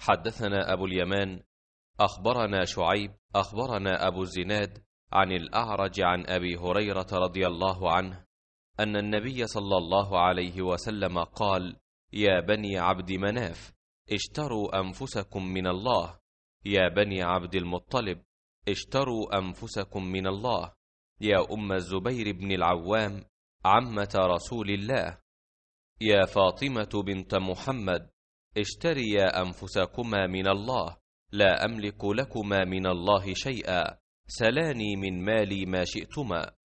حدثنا أبو اليمان أخبرنا شعيب أخبرنا أبو الزناد عن الأعرج عن أبي هريرة رضي الله عنه أن النبي صلى الله عليه وسلم قال يا بني عبد مناف اشتروا أنفسكم من الله يا بني عبد المطلب اشتروا أنفسكم من الله يا أم الزبير بن العوام عمة رسول الله يا فاطمة بنت محمد اشتريا أنفسكما من الله لا أملك لكما من الله شيئا سلاني من مالي ما شئتما